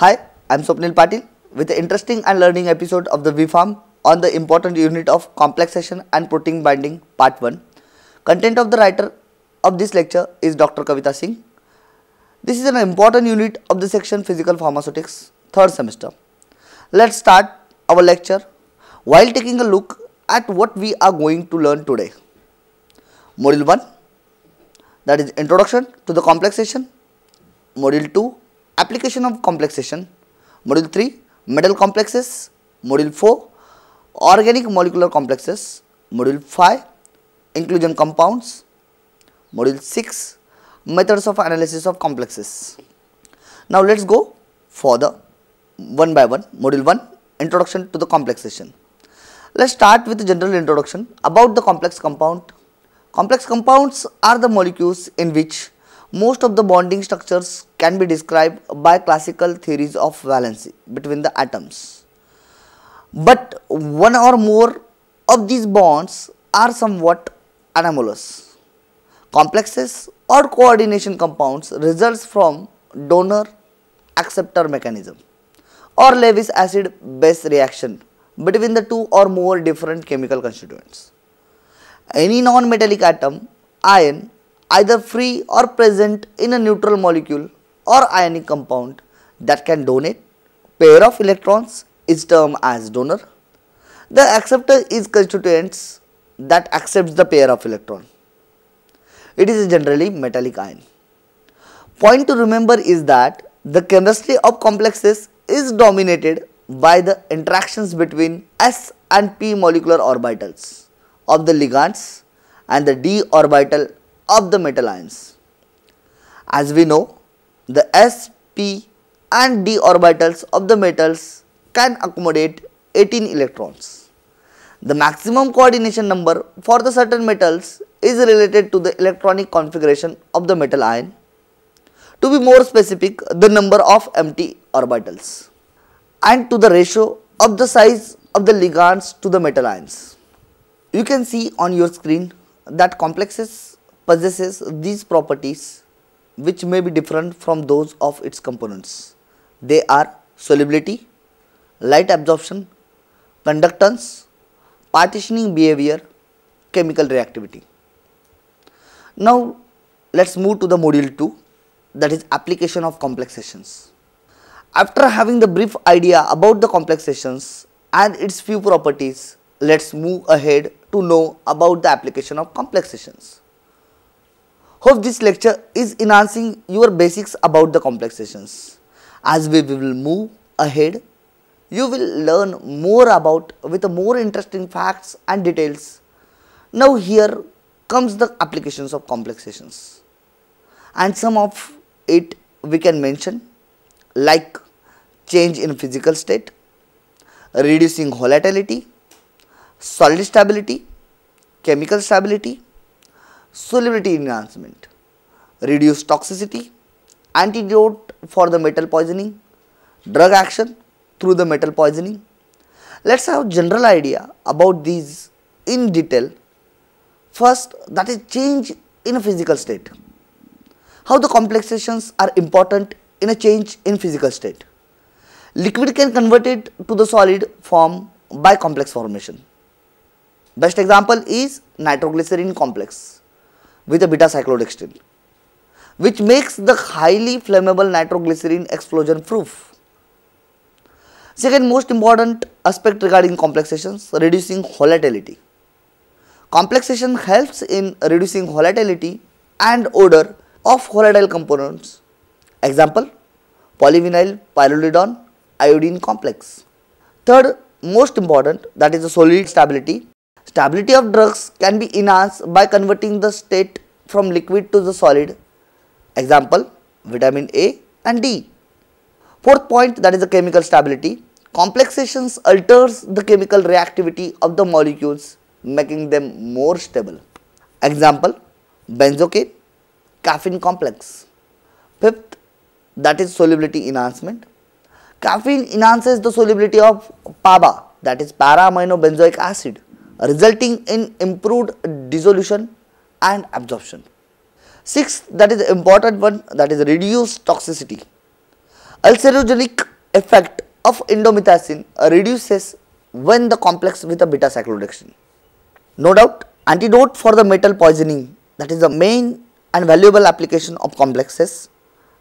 Hi, I'm Swapnil Patil with an interesting and learning episode of the VFarm on the important unit of complexation and protein binding part 1. Content of the writer of this lecture is Dr. Kavita Singh. This is an important unit of the section physical pharmaceutics third semester. Let's start our lecture while taking a look at what we are going to learn today. Module 1 that is introduction to the complexation. Module 2 application of complexation, module 3 metal complexes, module 4 organic molecular complexes, module 5 inclusion compounds, module 6 methods of analysis of complexes. Now let's go for the one by one module 1 introduction to the complexation. Let's start with the general introduction about the complex compound. Complex compounds are the molecules in which most of the bonding structures can be described by classical theories of valency between the atoms. But one or more of these bonds are somewhat anomalous. Complexes or coordination compounds results from donor acceptor mechanism or Lewis acid base reaction between the two or more different chemical constituents. Any non-metallic atom, ion either free or present in a neutral molecule or ionic compound that can donate pair of electrons is termed as donor. The acceptor is constituents that accepts the pair of electron. It is generally metallic ion. Point to remember is that the chemistry of complexes is dominated by the interactions between s and p molecular orbitals of the ligands and the d orbital of the metal ions. As we know, the s, p and d orbitals of the metals can accommodate 18 electrons. The maximum coordination number for the certain metals is related to the electronic configuration of the metal ion. To be more specific, the number of empty orbitals and to the ratio of the size of the ligands to the metal ions. You can see on your screen that complexes possesses these properties which may be different from those of its components. They are solubility, light absorption, conductance, partitioning behavior, chemical reactivity. Now let's move to the module 2 that is application of complexations. After having the brief idea about the complexations and its few properties, let's move ahead to know about the application of complexations. Hope this lecture is enhancing your basics about the complexations. As we will move ahead, you will learn more about with more interesting facts and details. Now here comes the applications of complexations and some of it we can mention like change in physical state, reducing volatility, solid stability, chemical stability, solubility enhancement, reduced toxicity, antidote for the metal poisoning, drug action through the metal poisoning. Let's have general idea about these in detail. First, that is change in a physical state. How the complexations are important in a change in physical state. Liquid can convert it to the solid form by complex formation. Best example is nitroglycerin complex with a beta cyclodextrin, which makes the highly flammable nitroglycerin explosion proof. Second most important aspect regarding complexations, reducing volatility. Complexation helps in reducing volatility and odor of volatile components. Example, polyvinyl pyrrolidone iodine complex. Third, most important that is the solid stability Stability of drugs can be enhanced by converting the state from liquid to the solid. Example, vitamin A and D. Fourth point that is the chemical stability. Complexations alters the chemical reactivity of the molecules making them more stable. Example, benzocaine, caffeine complex. Fifth, that is solubility enhancement. Caffeine enhances the solubility of PABA that is para amino benzoic acid resulting in improved dissolution and absorption. Sixth, that is the important one, that is reduced toxicity. Ulcerogenic effect of indomethacin reduces when the complex with a beta cyclodextrin. No doubt, antidote for the metal poisoning, that is the main and valuable application of complexes,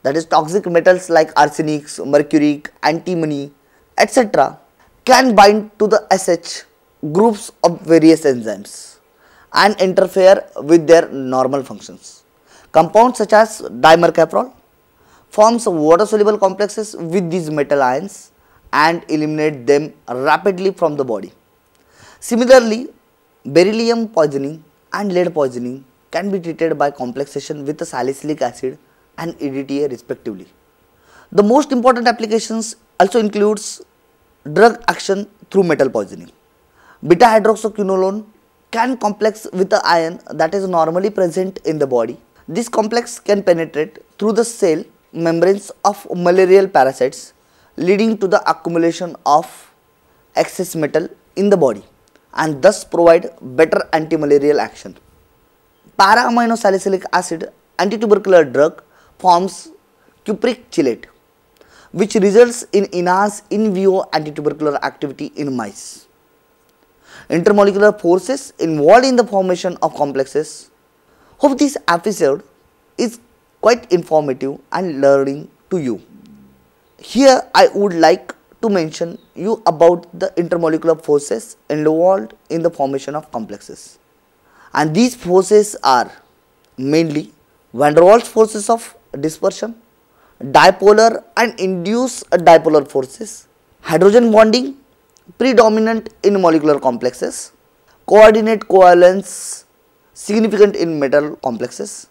that is toxic metals like arsenic, mercury, antimony, etc. can bind to the SH groups of various enzymes and interfere with their normal functions. Compounds such as dimercaprol forms water soluble complexes with these metal ions and eliminate them rapidly from the body. Similarly, beryllium poisoning and lead poisoning can be treated by complexation with salicylic acid and EDTA respectively. The most important applications also includes drug action through metal poisoning. Beta hydroxyquinolone can complex with the iron that is normally present in the body. This complex can penetrate through the cell membranes of malarial parasites leading to the accumulation of excess metal in the body and thus provide better anti-malarial action. Para-aminosalicylic acid anti-tubercular drug forms cupric chelate which results in enhanced in vivo anti-tubercular activity in mice intermolecular forces involved in the formation of complexes. Hope this episode is quite informative and learning to you. Here I would like to mention you about the intermolecular forces involved in the formation of complexes. And these forces are mainly van der Waals forces of dispersion, dipolar and induced dipolar forces, hydrogen bonding predominant in molecular complexes, coordinate covalence significant in metal complexes,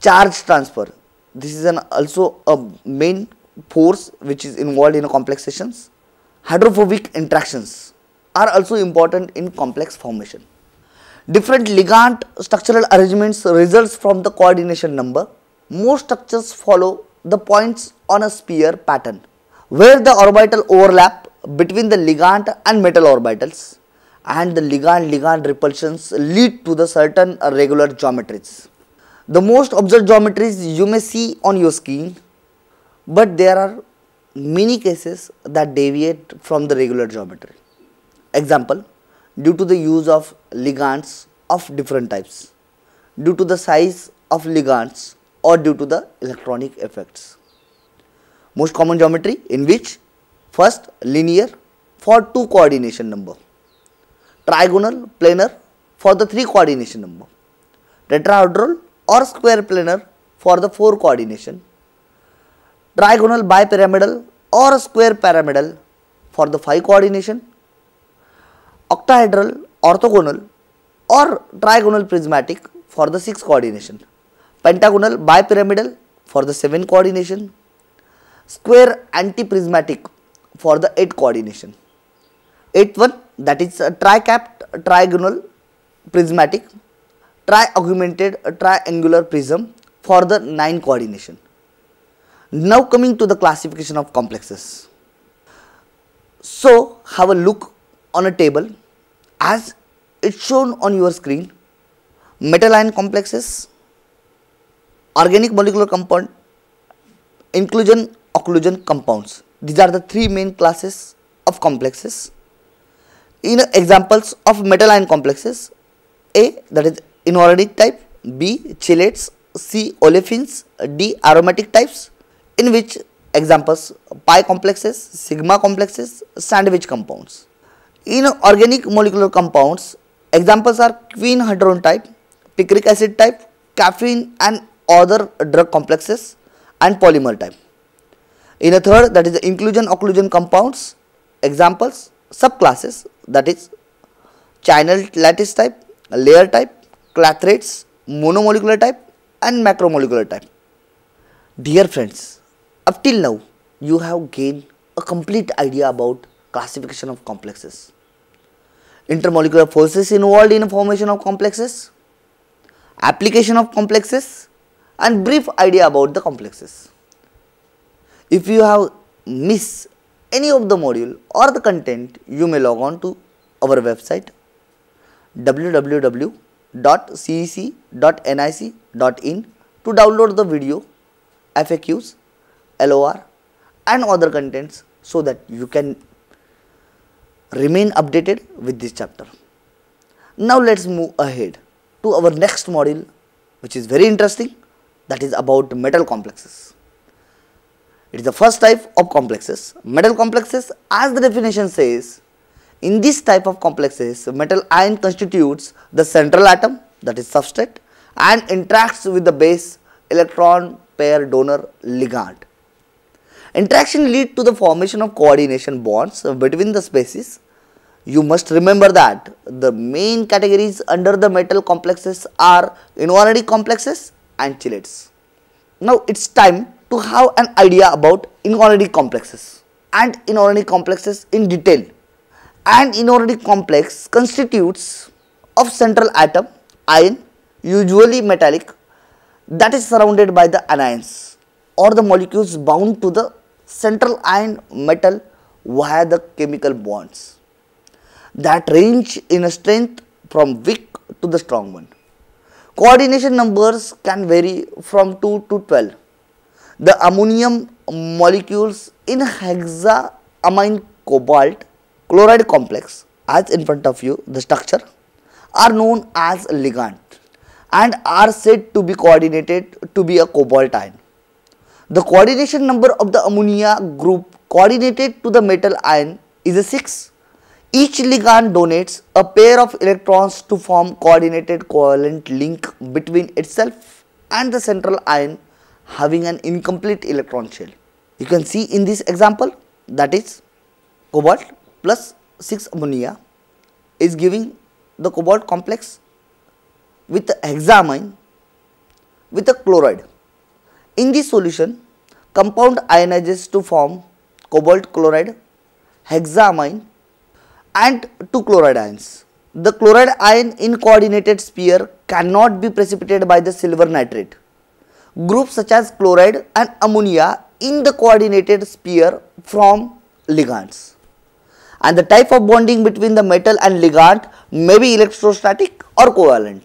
charge transfer. This is an also a main force which is involved in complexations. Hydrophobic interactions are also important in complex formation. Different ligand structural arrangements results from the coordination number. Most structures follow the points on a sphere pattern where the orbital overlap between the ligand and metal orbitals and the ligand-ligand repulsions lead to the certain regular geometries. The most observed geometries you may see on your screen, but there are many cases that deviate from the regular geometry. Example, due to the use of ligands of different types, due to the size of ligands or due to the electronic effects. Most common geometry in which First, linear for two coordination number. Trigonal, planar for the three coordination number. Tetrahedral or square planar for the four coordination. Trigonal bipyramidal or square pyramidal for the five coordination. Octahedral, orthogonal or trigonal prismatic for the six coordination. Pentagonal bipyramidal for the seven coordination. Square antiprismatic for the 8 coordination. 8 one that is a uh, tri-capped trigonal prismatic tri-augmented triangular prism for the 9 coordination. Now coming to the classification of complexes. So have a look on a table as it's shown on your screen metal ion complexes, organic molecular compound, inclusion occlusion compounds. These are the three main classes of complexes. In examples of metal ion complexes, A that is inorganic type, B chelates, C olefins, D aromatic types, in which examples pi complexes, sigma complexes, sandwich compounds. In organic molecular compounds, examples are queen type, picric acid type, caffeine and other drug complexes and polymer type. In a third that is the inclusion occlusion compounds examples subclasses that is channel lattice type, layer type, clathrates, monomolecular type and macromolecular type. Dear friends, up till now you have gained a complete idea about classification of complexes. Intermolecular forces involved in formation of complexes, application of complexes and brief idea about the complexes. If you have missed any of the module or the content, you may log on to our website www.cec.nic.in to download the video, FAQs, LOR and other contents so that you can remain updated with this chapter. Now let's move ahead to our next module which is very interesting that is about metal complexes. It is the first type of complexes. Metal complexes as the definition says, in this type of complexes, metal ion constitutes the central atom that is substrate and interacts with the base electron pair donor ligand. Interaction lead to the formation of coordination bonds between the species. You must remember that the main categories under the metal complexes are inorganic complexes and chelates. Now, it is time to have an idea about inorganic complexes and inorganic complexes in detail. An inorganic complex constitutes of central atom, ion, usually metallic that is surrounded by the anions or the molecules bound to the central ion metal via the chemical bonds that range in strength from weak to the strong one. Coordination numbers can vary from 2 to 12 the ammonium molecules in hexaamine cobalt chloride complex as in front of you the structure are known as ligand and are said to be coordinated to be a cobalt ion. The coordination number of the ammonia group coordinated to the metal ion is a 6. Each ligand donates a pair of electrons to form coordinated covalent link between itself and the central ion having an incomplete electron shell. You can see in this example that is cobalt plus 6 ammonia is giving the cobalt complex with hexamine with a chloride. In this solution, compound ionizes to form cobalt chloride, hexamine and two chloride ions. The chloride ion in coordinated sphere cannot be precipitated by the silver nitrate groups such as chloride and ammonia in the coordinated sphere from ligands. And the type of bonding between the metal and ligand may be electrostatic or covalent.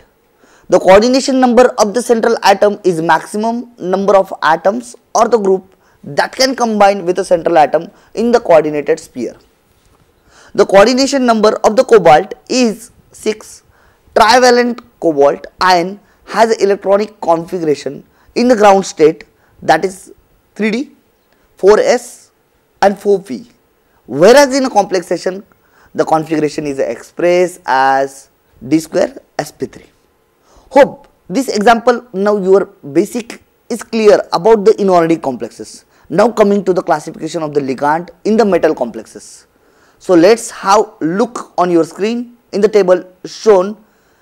The coordination number of the central atom is maximum number of atoms or the group that can combine with a central atom in the coordinated sphere. The coordination number of the cobalt is 6. Trivalent cobalt ion has electronic configuration in the ground state that is 3D, 4S and 4P. Whereas in a complex session, the configuration is expressed as D square SP3. Hope this example now your basic is clear about the inorganic complexes. Now coming to the classification of the ligand in the metal complexes. So let's have look on your screen in the table shown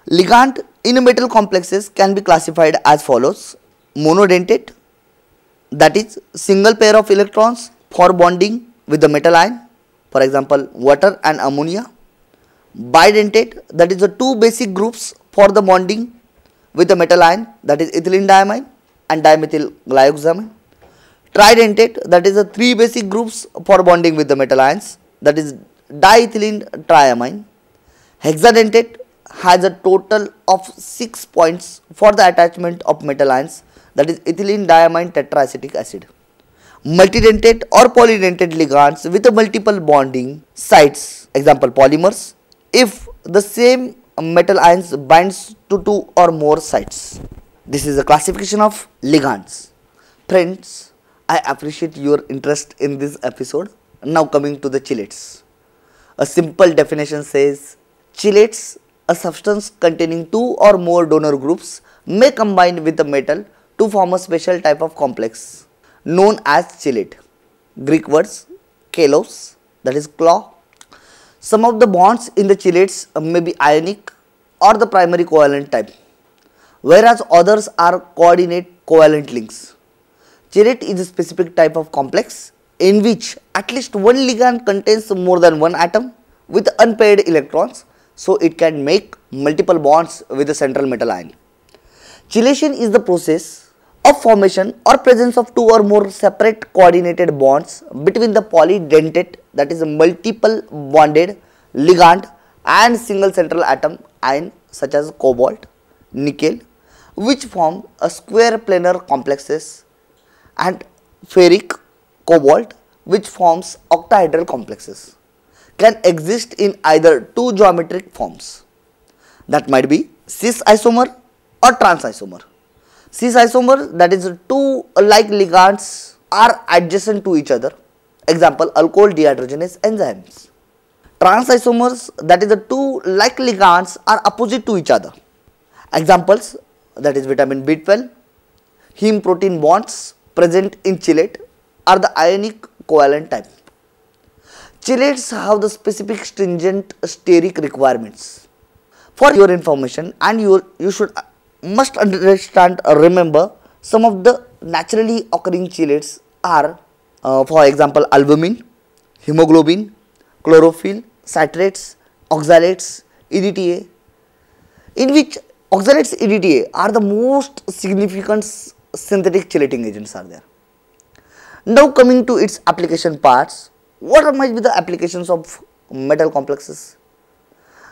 ligand in metal complexes can be classified as follows monodentate that is single pair of electrons for bonding with the metal ion for example water and ammonia bidentate that is the two basic groups for the bonding with the metal ion that is ethylene diamine and dimethyl glyoxamine tridentate that is the three basic groups for bonding with the metal ions that is diethylene triamine hexadentate has a total of six points for the attachment of metal ions that is ethylene diamine tetraacetic acid. Multidentate or polydentate ligands with multiple bonding sites, example polymers, if the same metal ions binds to two or more sites. This is the classification of ligands. Friends, I appreciate your interest in this episode. Now coming to the chelates. A simple definition says chelates, a substance containing two or more donor groups may combine with a metal to form a special type of complex known as chelate. Greek words kalos that is claw. Some of the bonds in the chelates uh, may be ionic or the primary covalent type whereas others are coordinate covalent links. Chelate is a specific type of complex in which at least one ligand contains more than one atom with unpaired electrons so it can make multiple bonds with the central metal ion. Chelation is the process of formation or presence of two or more separate coordinated bonds between the polydentate that is multiple bonded ligand and single central atom ion such as cobalt, nickel which form a square planar complexes and ferric cobalt which forms octahedral complexes can exist in either two geometric forms that might be cis isomer or trans isomer. Cis isomer that is two like ligands are adjacent to each other. Example alcohol dehydrogenase enzymes. Trans isomers that is the two like ligands are opposite to each other. Examples that is vitamin B12, heme protein bonds present in chelate are the ionic covalent type. Chelates have the specific stringent steric requirements. For your information and you you should must understand or uh, remember some of the naturally occurring chelates are uh, for example albumin, hemoglobin, chlorophyll, citrates, oxalates, EDTA in which oxalates EDTA are the most significant synthetic chelating agents are there. Now coming to its application parts, what might be the applications of metal complexes?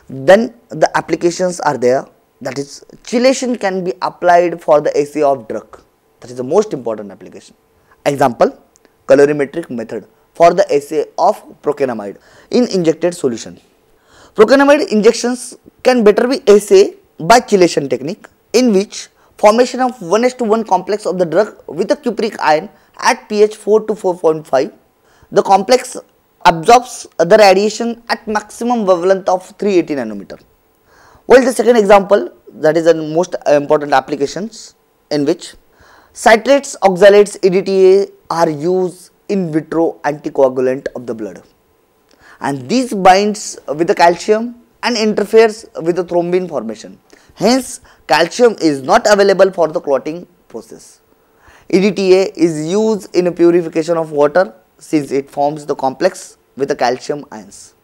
Then the applications are there that is chelation can be applied for the assay of drug that is the most important application example colorimetric method for the assay of procainamide in injected solution procainamide injections can better be assay by chelation technique in which formation of 1 to 1 complex of the drug with a cupric ion at pH 4 to 4.5. The complex absorbs the radiation at maximum wavelength of 380 nanometer. Well, the second example that is the most uh, important applications in which citrates, oxalates, EDTA are used in vitro anticoagulant of the blood and these binds with the calcium and interferes with the thrombin formation. Hence, calcium is not available for the clotting process. EDTA is used in purification of water since it forms the complex with the calcium ions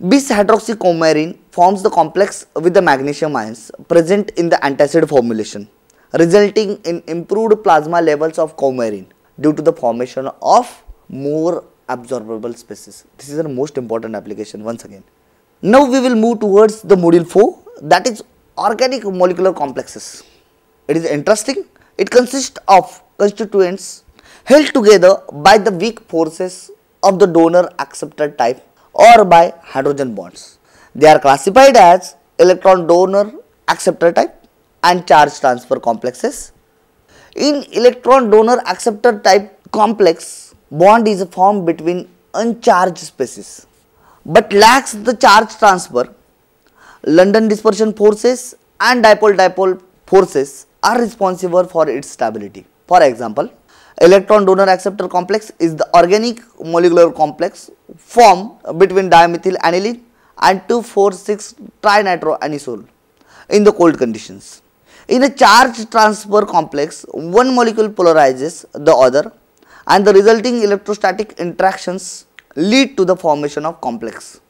bis hydroxycomarin forms the complex with the magnesium ions present in the antacid formulation, resulting in improved plasma levels of coumarin due to the formation of more absorbable species. This is the most important application once again. Now we will move towards the module 4 that is organic molecular complexes. It is interesting. It consists of constituents held together by the weak forces of the donor acceptor type or by hydrogen bonds. They are classified as electron donor acceptor type and charge transfer complexes. In electron donor acceptor type complex, bond is formed between uncharged species but lacks the charge transfer. London dispersion forces and dipole-dipole forces are responsible for its stability. For example, electron donor acceptor complex is the organic molecular complex formed between dimethyl aniline and 2,4,6 trinitroanisole in the cold conditions. In a charge transfer complex, one molecule polarizes the other and the resulting electrostatic interactions lead to the formation of complex.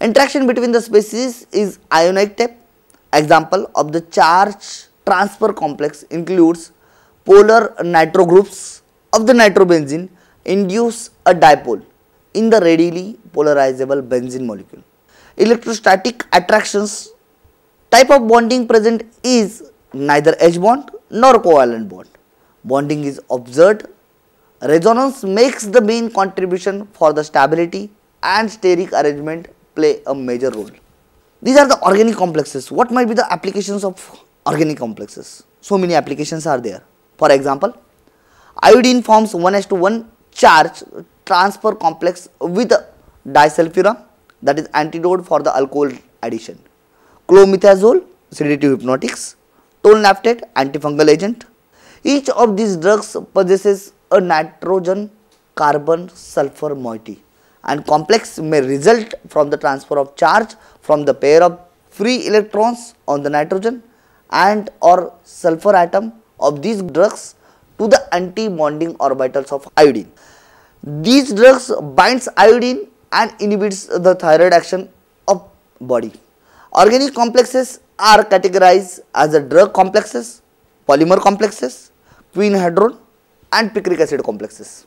Interaction between the species is ionic type. Example of the charge transfer complex includes polar nitro groups of the nitrobenzene induce a dipole in the readily polarizable benzene molecule. Electrostatic attractions type of bonding present is neither H bond nor covalent bond. Bonding is observed. Resonance makes the main contribution for the stability and steric arrangement play a major role. These are the organic complexes. What might be the applications of organic complexes? So many applications are there. For example, iodine forms 1 to 1 charge transfer complex with disulfiram that is antidote for the alcohol addition clomethazole sedative hypnotics tolnaftet antifungal agent each of these drugs possesses a nitrogen carbon sulfur moiety and complex may result from the transfer of charge from the pair of free electrons on the nitrogen and or sulfur atom of these drugs to the anti-bonding orbitals of iodine. These drugs binds iodine and inhibits the thyroid action of body. Organic complexes are categorized as the drug complexes, polymer complexes, quinhydrone and picric acid complexes.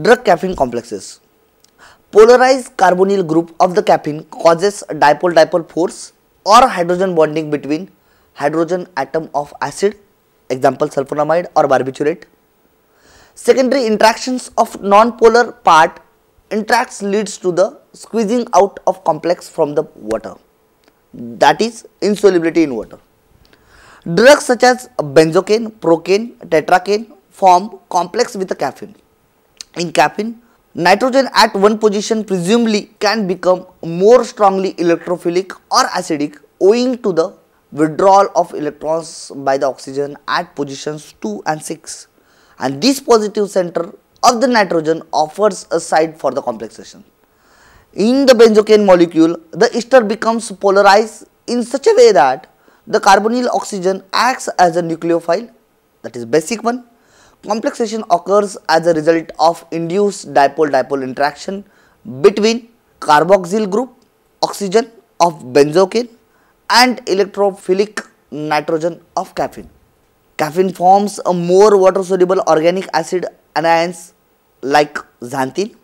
Drug caffeine complexes. Polarized carbonyl group of the caffeine causes dipole-dipole force or hydrogen bonding between hydrogen atom of acid example sulfonamide or barbiturate. Secondary interactions of non-polar part interacts leads to the squeezing out of complex from the water that is insolubility in water. Drugs such as benzocaine, procaine, tetracaine form complex with the caffeine. In caffeine, nitrogen at one position presumably can become more strongly electrophilic or acidic owing to the withdrawal of electrons by the oxygen at positions 2 and 6 and this positive center of the nitrogen offers a site for the complexation. In the benzocane molecule, the ester becomes polarized in such a way that the carbonyl oxygen acts as a nucleophile that is basic one. Complexation occurs as a result of induced dipole-dipole interaction between carboxyl group oxygen of benzocane and electrophilic nitrogen of caffeine. Caffeine forms a more water soluble organic acid anions like xanthine.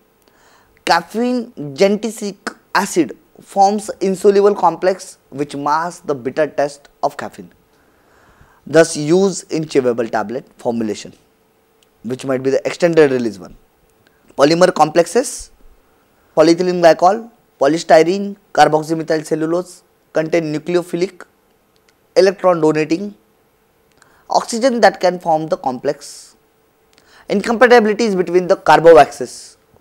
Caffeine gentesic acid forms insoluble complex which masks the bitter taste of caffeine. Thus use in chewable tablet formulation which might be the extended release one. Polymer complexes, polyethylene glycol, polystyrene, carboxymethyl cellulose, contain nucleophilic, electron donating, oxygen that can form the complex, incompatibilities between the carboaxis,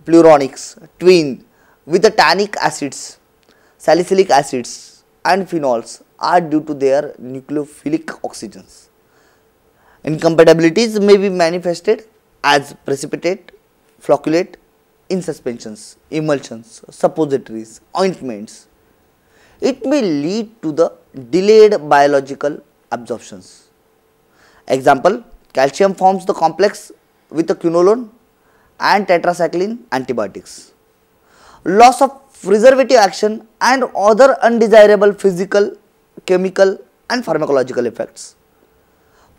pleuronics, twin with the tannic acids, salicylic acids and phenols are due to their nucleophilic oxygens. Incompatibilities may be manifested as precipitate, flocculate in suspensions, emulsions, suppositories, ointments, it may lead to the delayed biological absorptions. Example, calcium forms the complex with the quinolone and tetracycline antibiotics. Loss of preservative action and other undesirable physical, chemical and pharmacological effects.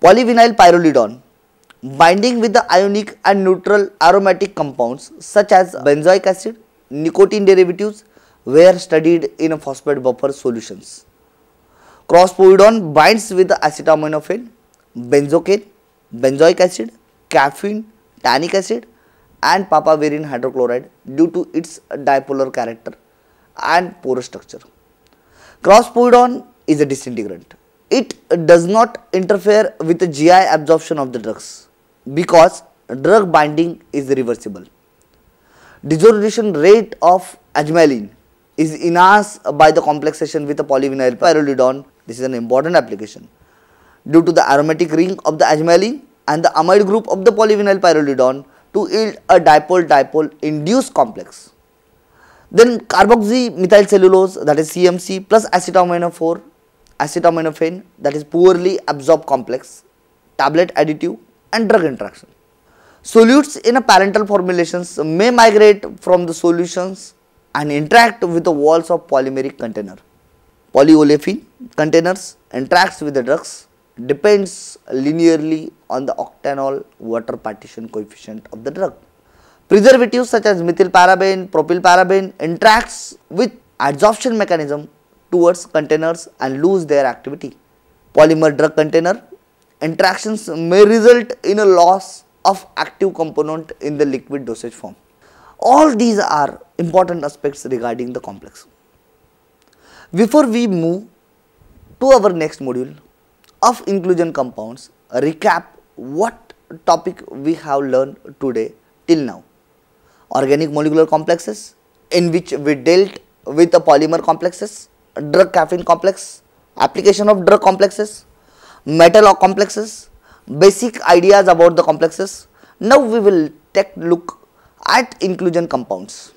Polyvinyl pyrrolidone binding with the ionic and neutral aromatic compounds such as benzoic acid, nicotine derivatives were studied in phosphate buffer solutions. Crossporidone binds with acetaminophen, benzocaine, benzoic acid, caffeine, tannic acid and papaverin hydrochloride due to its dipolar character and porous structure. Crossporidone is a disintegrant. It does not interfere with the GI absorption of the drugs because drug binding is reversible. Dissolution rate of ajmalin is enhanced by the complexation with a polyvinyl pyrrolidone. This is an important application. Due to the aromatic ring of the ajmalene and the amide group of the polyvinyl pyrrolidone to yield a dipole-dipole induced complex. Then carboxymethyl cellulose that is CMC plus acetamino 4, acetaminophen that is poorly absorbed complex, tablet additive and drug interaction. Solutes in a parental formulations may migrate from the solutions and interact with the walls of polymeric container. Polyolefin containers interacts with the drugs depends linearly on the octanol water partition coefficient of the drug. Preservatives such as methylparaben, propylparaben interacts with adsorption mechanism towards containers and lose their activity. Polymer drug container interactions may result in a loss of active component in the liquid dosage form. All these are important aspects regarding the complex. Before we move to our next module of inclusion compounds, recap what topic we have learned today till now. Organic molecular complexes in which we dealt with the polymer complexes, drug caffeine complex, application of drug complexes, metal complexes, basic ideas about the complexes. Now we will take look at inclusion compounds.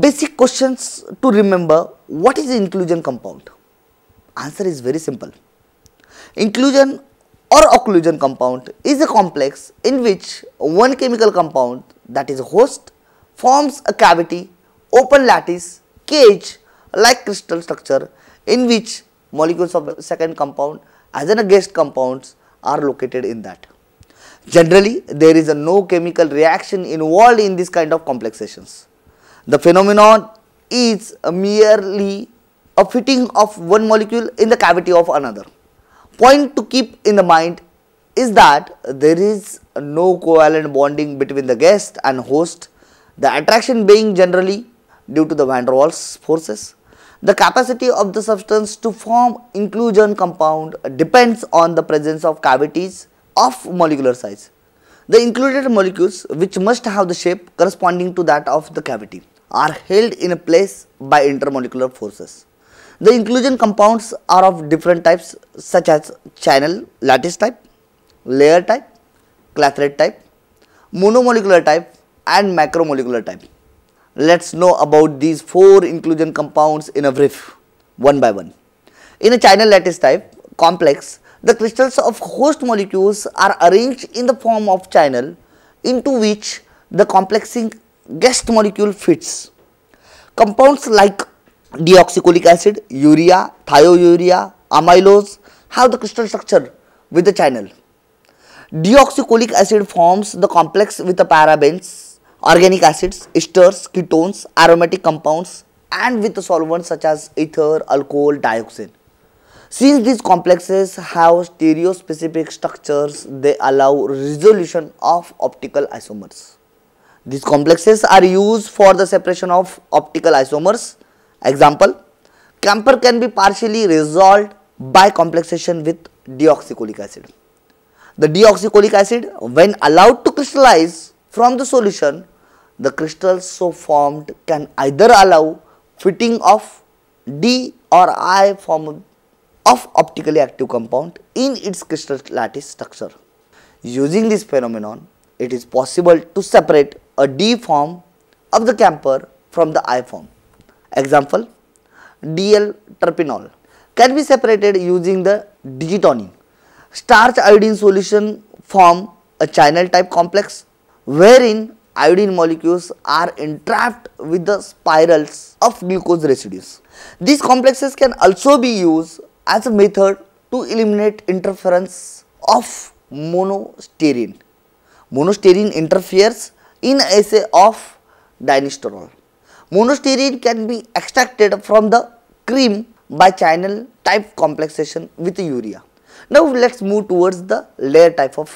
Basic questions to remember what is inclusion compound? Answer is very simple. Inclusion or occlusion compound is a complex in which one chemical compound that is host forms a cavity, open lattice, cage like crystal structure in which molecules of second compound as in a guest compounds are located in that. Generally, there is a no chemical reaction involved in this kind of complexations. The phenomenon is a merely a fitting of one molecule in the cavity of another. Point to keep in the mind is that there is no covalent bonding between the guest and host, the attraction being generally due to the van der Waals forces. The capacity of the substance to form inclusion compound depends on the presence of cavities of molecular size. The included molecules which must have the shape corresponding to that of the cavity are held in place by intermolecular forces. The inclusion compounds are of different types such as channel lattice type, layer type, clathrate type, monomolecular type and macromolecular type. Let's know about these four inclusion compounds in a brief one by one. In a channel lattice type complex, the crystals of host molecules are arranged in the form of channel into which the complexing guest molecule fits. Compounds like deoxycholic acid, urea, thiourea, amylose have the crystal structure with the channel. Deoxycholic acid forms the complex with the parabens, organic acids, esters, ketones, aromatic compounds and with the solvents such as ether, alcohol, dioxin. Since these complexes have stereospecific structures, they allow resolution of optical isomers. These complexes are used for the separation of optical isomers. Example, camphor can be partially resolved by complexation with deoxycholic acid. The deoxycholic acid, when allowed to crystallize from the solution, the crystals so formed can either allow fitting of D or I form of optically active compound in its crystal lattice structure. Using this phenomenon, it is possible to separate a D form of the camphor from the I form. Example, DL terpenol can be separated using the digitonin. Starch iodine solution form a channel type complex wherein iodine molecules are entrapped with the spirals of glucose residues. These complexes can also be used as a method to eliminate interference of monosterine. Monosterine interferes in assay of dynesterol. Monosterine can be extracted from the cream by channel type complexation with urea. Now let's move towards the layer type of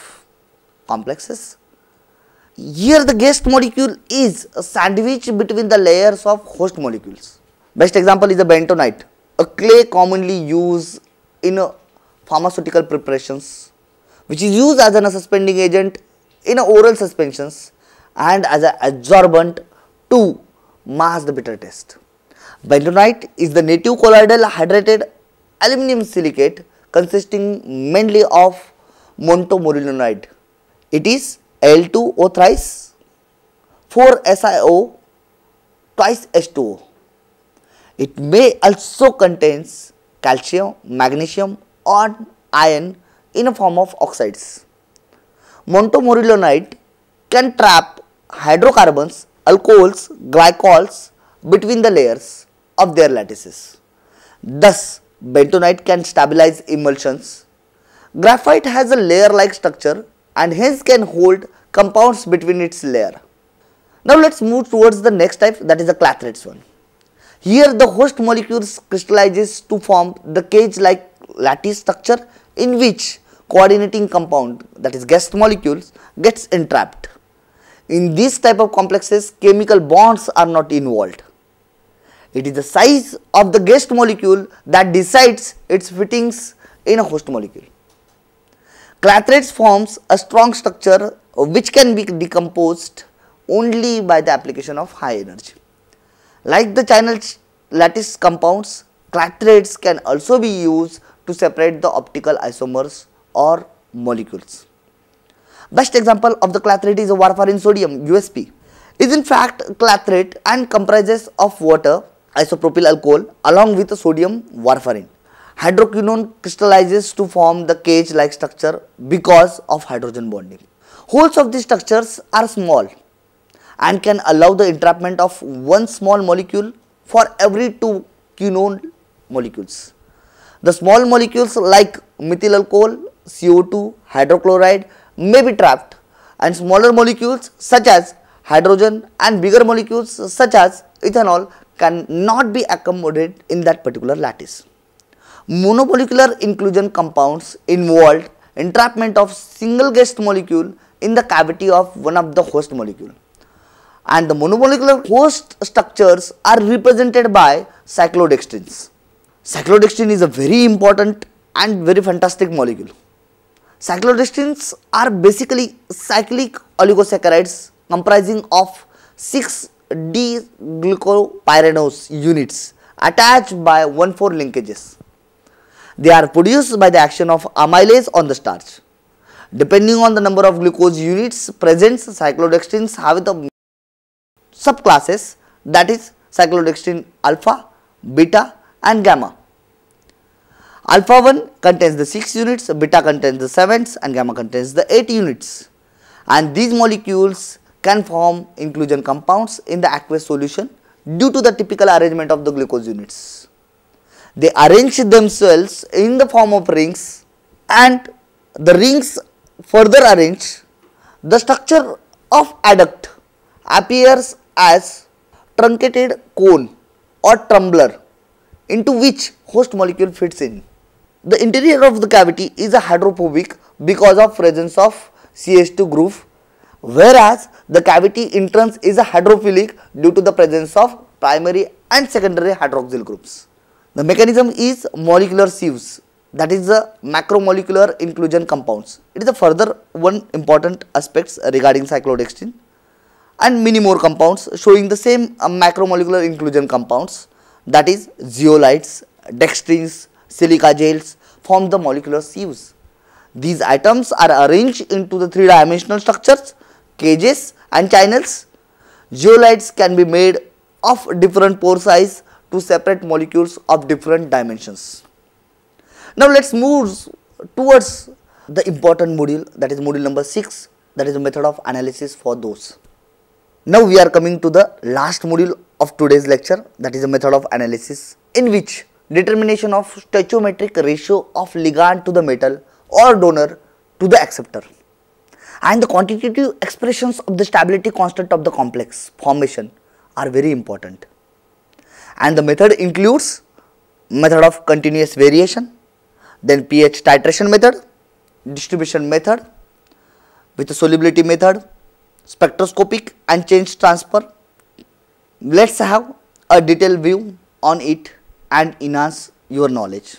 complexes. Here the guest molecule is sandwiched between the layers of host molecules. Best example is the bentonite a clay commonly used in pharmaceutical preparations which is used as a suspending agent in oral suspensions and as an adsorbent to mask the bitter taste. Bentonite is the native colloidal hydrated aluminum silicate consisting mainly of montmorillonite. It is L2O thrice, 4SiO, twice H2O. It may also contains calcium, magnesium or iron in a form of oxides. Montomorillonite can trap hydrocarbons, alcohols, glycols between the layers of their lattices. Thus, bentonite can stabilize emulsions. Graphite has a layer-like structure and hence can hold compounds between its layer. Now let's move towards the next type that is the clathrates one. Here the host molecules crystallizes to form the cage-like lattice structure in which coordinating compound that is guest molecules gets entrapped. In this type of complexes, chemical bonds are not involved. It is the size of the guest molecule that decides its fittings in a host molecule. Clathrates forms a strong structure which can be decomposed only by the application of high energy. Like the channel lattice compounds, clathrates can also be used to separate the optical isomers or molecules. Best example of the clathrate is a warfarin sodium USP is in fact clathrate and comprises of water isopropyl alcohol along with sodium warfarin. Hydroquinone crystallizes to form the cage like structure because of hydrogen bonding. Holes of these structures are small and can allow the entrapment of one small molecule for every two quinone molecules. The small molecules like methyl alcohol, CO2, hydrochloride may be trapped and smaller molecules such as hydrogen and bigger molecules such as ethanol cannot be accommodated in that particular lattice. Monomolecular inclusion compounds involved entrapment of single guest molecule in the cavity of one of the host molecule and the monomolecular host structures are represented by cyclodextrins. Cyclodextrin is a very important and very fantastic molecule. Cyclodextrins are basically cyclic oligosaccharides comprising of 6 D glucopyranose units attached by 1,4 linkages. They are produced by the action of amylase on the starch. Depending on the number of glucose units present, cyclodextrins have the subclasses that is cyclodextrin alpha, beta and gamma. Alpha 1 contains the 6 units, beta contains the 7 and gamma contains the 8 units and these molecules can form inclusion compounds in the aqueous solution due to the typical arrangement of the glucose units. They arrange themselves in the form of rings and the rings further arrange the structure of adduct appears as truncated cone or trumbler into which host molecule fits in. The interior of the cavity is a hydrophobic because of presence of CH2 groove whereas the cavity entrance is a hydrophilic due to the presence of primary and secondary hydroxyl groups. The mechanism is molecular sieves that is the macromolecular inclusion compounds. It is a further one important aspects regarding cyclodextrin and many more compounds showing the same uh, macromolecular inclusion compounds that is zeolites, dextrins, silica gels form the molecular sieves. These atoms are arranged into the three dimensional structures, cages and channels. Zeolites can be made of different pore size to separate molecules of different dimensions. Now let us move towards the important module that is module number 6 that is the method of analysis for those. Now we are coming to the last module of today's lecture that is a method of analysis in which determination of stoichiometric ratio of ligand to the metal or donor to the acceptor and the quantitative expressions of the stability constant of the complex formation are very important. And the method includes method of continuous variation, then pH titration method, distribution method with the solubility method spectroscopic and change transfer. Let's have a detailed view on it and enhance your knowledge.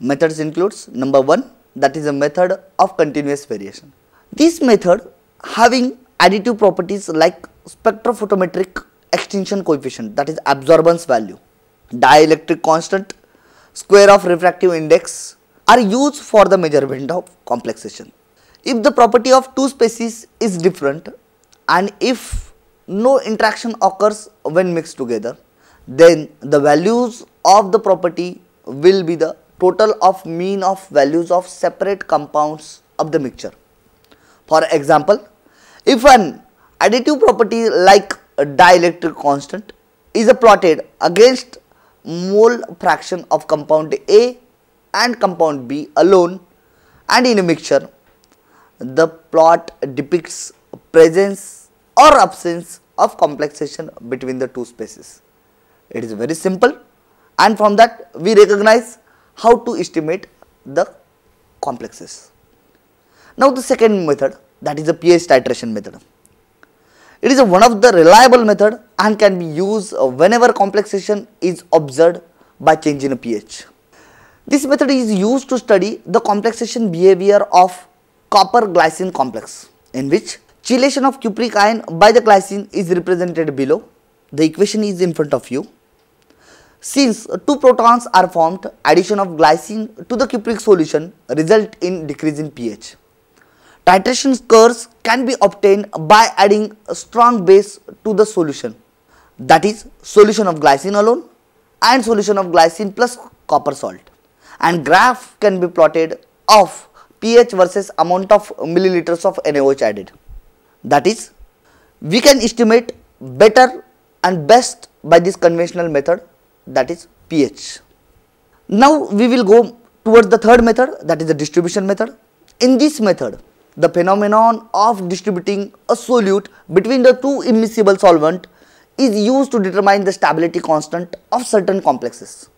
Methods includes number 1 that is a method of continuous variation. This method having additive properties like spectrophotometric extinction coefficient that is absorbance value, dielectric constant, square of refractive index are used for the measurement of complexation. If the property of two species is different and if no interaction occurs when mixed together then the values of the property will be the total of mean of values of separate compounds of the mixture. For example, if an additive property like dielectric constant is plotted against mole fraction of compound A and compound B alone and in a mixture, the plot depicts presence or absence of complexation between the two spaces. It is very simple and from that we recognize how to estimate the complexes. Now the second method that is the pH titration method. It is one of the reliable method and can be used whenever complexation is observed by change in pH. This method is used to study the complexation behavior of copper glycine complex in which Chelation of cupric ion by the glycine is represented below. The equation is in front of you. Since two protons are formed, addition of glycine to the cupric solution result in decrease in pH. Titration curves can be obtained by adding a strong base to the solution that is solution of glycine alone and solution of glycine plus copper salt and graph can be plotted of pH versus amount of milliliters of NaOH added. That is, we can estimate better and best by this conventional method that is pH. Now, we will go towards the third method that is the distribution method. In this method, the phenomenon of distributing a solute between the two immiscible solvent is used to determine the stability constant of certain complexes.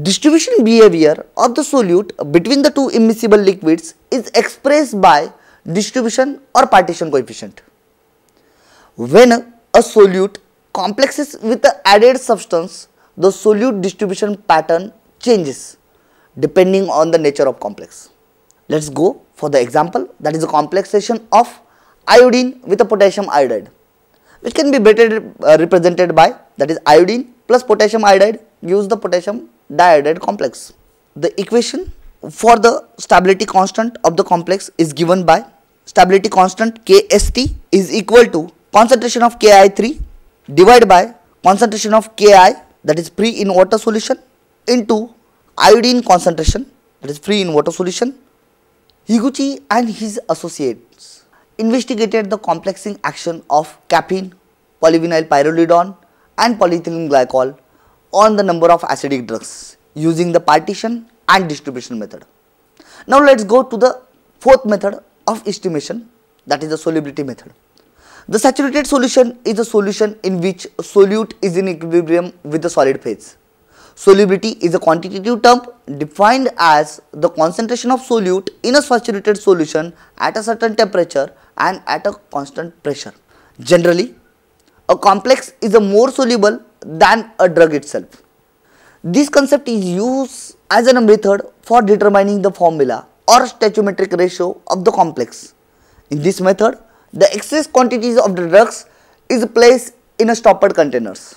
Distribution behavior of the solute between the two immiscible liquids is expressed by distribution or partition coefficient. When a solute complexes with the added substance, the solute distribution pattern changes depending on the nature of complex. Let us go for the example that is the complexation of iodine with a potassium iodide which can be better uh, represented by that is iodine plus potassium iodide gives the potassium diiodide complex. The equation for the stability constant of the complex is given by stability constant KST is equal to concentration of KI3 divided by concentration of Ki that is free in water solution into iodine concentration that is free in water solution. Higuchi and his associates investigated the complexing action of caffeine, polyvinyl pyrrolidone and polyethylene glycol on the number of acidic drugs using the partition and distribution method. Now let's go to the fourth method of estimation that is the solubility method. The saturated solution is a solution in which solute is in equilibrium with the solid phase. Solubility is a quantitative term defined as the concentration of solute in a saturated solution at a certain temperature and at a constant pressure. Generally, a complex is a more soluble than a drug itself. This concept is used as a method for determining the formula or stoichiometric ratio of the complex. In this method, the excess quantities of the drugs is placed in a stoppered containers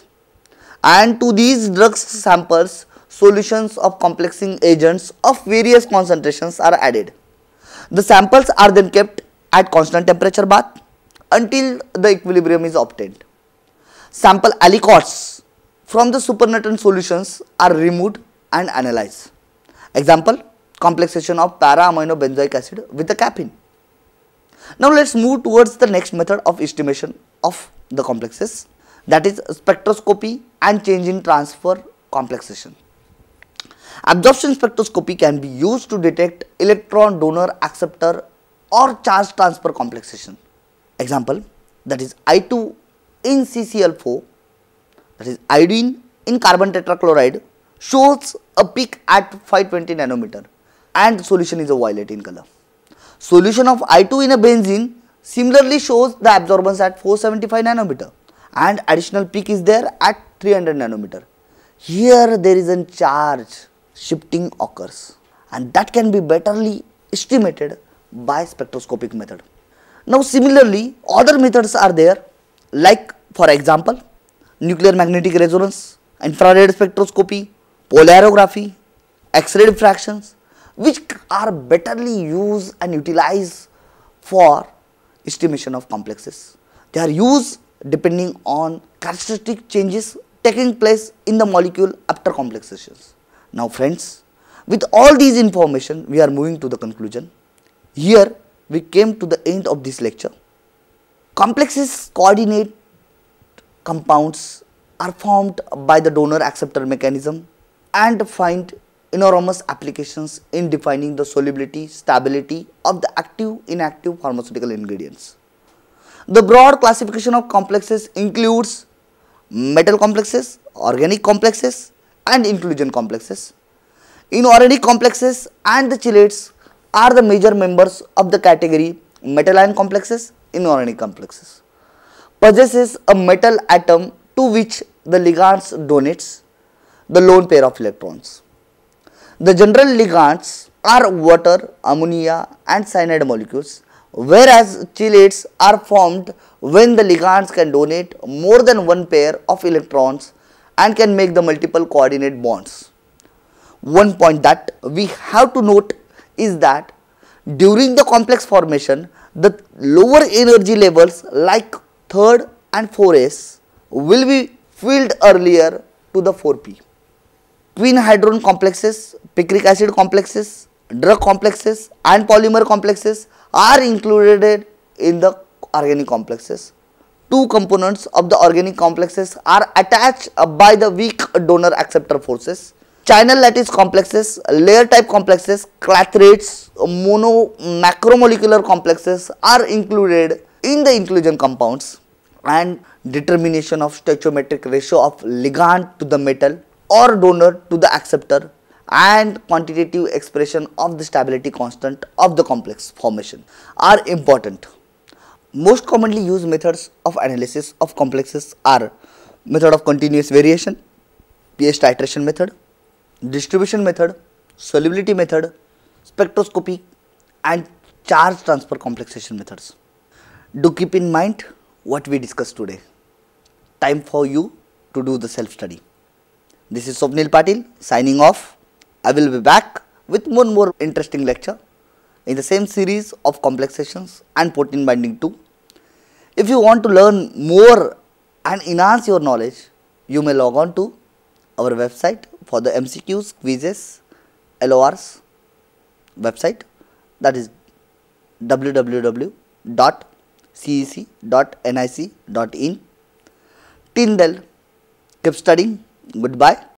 and to these drugs samples solutions of complexing agents of various concentrations are added. The samples are then kept at constant temperature bath until the equilibrium is obtained. Sample aliquots from the supernatant solutions are removed and analyzed. Example, complexation of para-aminobenzoic acid with the caffeine. Now let's move towards the next method of estimation of the complexes that is spectroscopy and change in transfer complexation. Absorption spectroscopy can be used to detect electron donor acceptor or charge transfer complexation. Example that is I2 in CCl4 that is iodine in carbon tetrachloride shows a peak at 520 nanometer and the solution is a violet in color. Solution of I2 in a benzene similarly shows the absorbance at 475 nanometer and additional peak is there at 300 nanometer. Here there is a charge shifting occurs and that can be betterly estimated by spectroscopic method. Now similarly other methods are there like for example nuclear magnetic resonance, infrared spectroscopy, polarography, X-ray diffractions which are betterly used and utilized for estimation of complexes. They are used depending on characteristic changes taking place in the molecule after complexations. Now friends, with all these information, we are moving to the conclusion. Here, we came to the end of this lecture. Complexes coordinate compounds are formed by the donor acceptor mechanism and find enormous applications in defining the solubility, stability of the active inactive pharmaceutical ingredients. The broad classification of complexes includes metal complexes, organic complexes and inclusion complexes. Inorganic complexes and the chelates are the major members of the category metal ion complexes, inorganic complexes. Possesses a metal atom to which the ligands donates the lone pair of electrons. The general ligands are water, ammonia and cyanide molecules whereas chelates are formed when the ligands can donate more than one pair of electrons and can make the multiple coordinate bonds. One point that we have to note is that during the complex formation, the lower energy levels like 3rd and 4s will be filled earlier to the 4p. hydron complexes picric acid complexes, drug complexes and polymer complexes are included in the organic complexes. Two components of the organic complexes are attached by the weak donor acceptor forces. Channel lattice complexes, layer type complexes, clathrates, mono macromolecular complexes are included in the inclusion compounds and determination of stoichiometric ratio of ligand to the metal or donor to the acceptor and quantitative expression of the stability constant of the complex formation are important. Most commonly used methods of analysis of complexes are method of continuous variation, pH titration method, distribution method, solubility method, spectroscopy and charge transfer complexation methods. Do keep in mind what we discussed today. Time for you to do the self-study. This is Sopnil Patil signing off. I will be back with one more interesting lecture in the same series of complexations and protein binding too. If you want to learn more and enhance your knowledge, you may log on to our website for the MCQs, quizzes, LORs website that is www.cec.nic.in. Till keep studying. Goodbye.